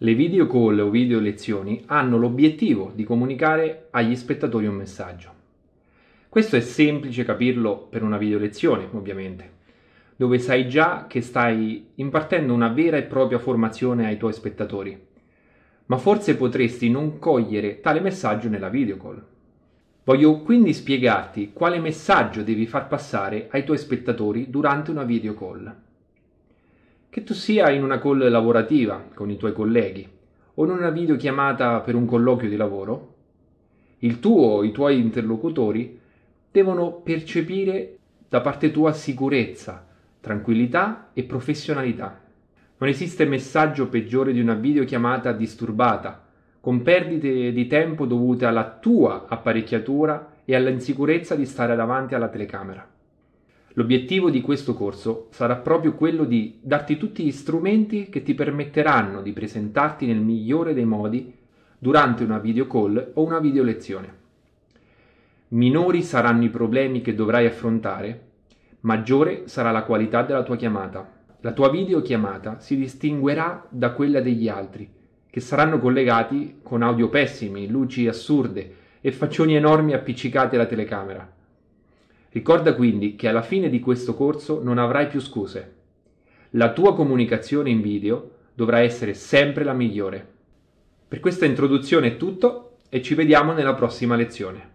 Le video call o video lezioni hanno l'obiettivo di comunicare agli spettatori un messaggio. Questo è semplice capirlo per una video lezione, ovviamente, dove sai già che stai impartendo una vera e propria formazione ai tuoi spettatori. Ma forse potresti non cogliere tale messaggio nella video call. Voglio quindi spiegarti quale messaggio devi far passare ai tuoi spettatori durante una video call. Che tu sia in una call lavorativa con i tuoi colleghi o in una videochiamata per un colloquio di lavoro, il tuo o i tuoi interlocutori devono percepire da parte tua sicurezza, tranquillità e professionalità. Non esiste messaggio peggiore di una videochiamata disturbata, con perdite di tempo dovute alla tua apparecchiatura e all'insicurezza di stare davanti alla telecamera. L'obiettivo di questo corso sarà proprio quello di darti tutti gli strumenti che ti permetteranno di presentarti nel migliore dei modi durante una video call o una video lezione. Minori saranno i problemi che dovrai affrontare, maggiore sarà la qualità della tua chiamata. La tua videochiamata si distinguerà da quella degli altri, che saranno collegati con audio pessimi, luci assurde e faccioni enormi appiccicate alla telecamera. Ricorda quindi che alla fine di questo corso non avrai più scuse. La tua comunicazione in video dovrà essere sempre la migliore. Per questa introduzione è tutto e ci vediamo nella prossima lezione.